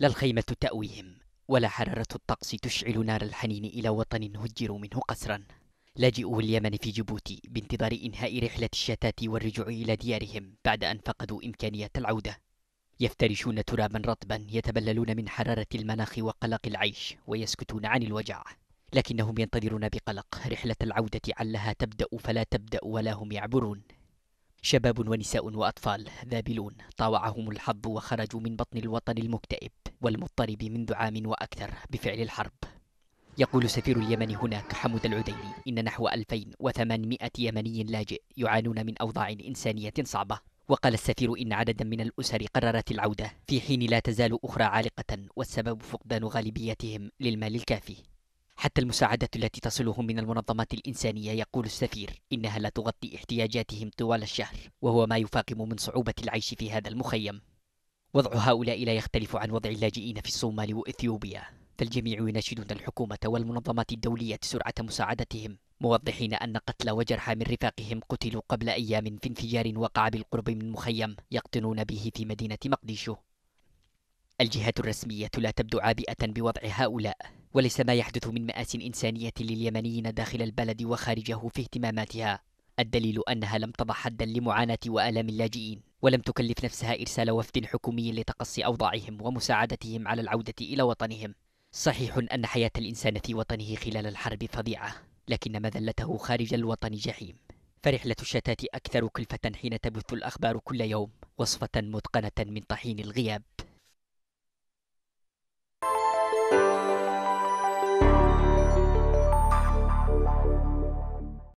لا الخيمة تأويهم ولا حرارة الطقس تشعل نار الحنين إلى وطن هجروا منه قسرا لاجئوا اليمن في جيبوتي بانتظار إنهاء رحلة الشتات والرجوع إلى ديارهم بعد أن فقدوا إمكانية العودة يفترشون ترابا رطبا يتبللون من حرارة المناخ وقلق العيش ويسكتون عن الوجع لكنهم ينتظرون بقلق رحلة العودة علها تبدأ فلا تبدأ ولا هم يعبرون شباب ونساء وأطفال ذابلون طاوعهم الحظ وخرجوا من بطن الوطن المكتئب والمضطرب منذ عام وأكثر بفعل الحرب يقول سفير اليمن هناك حمود العديني إن نحو 2800 يمني لاجئ يعانون من أوضاع إنسانية صعبة وقال السفير إن عددا من الأسر قررت العودة في حين لا تزال أخرى عالقة والسبب فقدان غالبيتهم للمال الكافي حتى المساعدة التي تصلهم من المنظمات الإنسانية يقول السفير إنها لا تغطي احتياجاتهم طوال الشهر وهو ما يفاقم من صعوبة العيش في هذا المخيم وضع هؤلاء لا يختلف عن وضع اللاجئين في الصومال وإثيوبيا فالجميع يناشدون الحكومة والمنظمات الدولية سرعة مساعدتهم موضحين أن قتلى وجرحى من رفاقهم قتلوا قبل أيام في انفجار وقع بالقرب من مخيم يقطنون به في مدينة مقديشو الجهات الرسمية لا تبدو عابئة بوضع هؤلاء وليس ما يحدث من مآس إنسانية لليمنيين داخل البلد وخارجه في اهتماماتها الدليل أنها لم تضع حدا لمعاناة وآلام اللاجئين ولم تكلف نفسها إرسال وفد حكومي لتقصي أوضاعهم ومساعدتهم على العودة إلى وطنهم صحيح أن حياة الإنسان في وطنه خلال الحرب فظيعة لكن مذلته خارج الوطن جحيم فرحلة الشتات أكثر كلفة حين تبث الأخبار كل يوم وصفة متقنة من طحين الغياب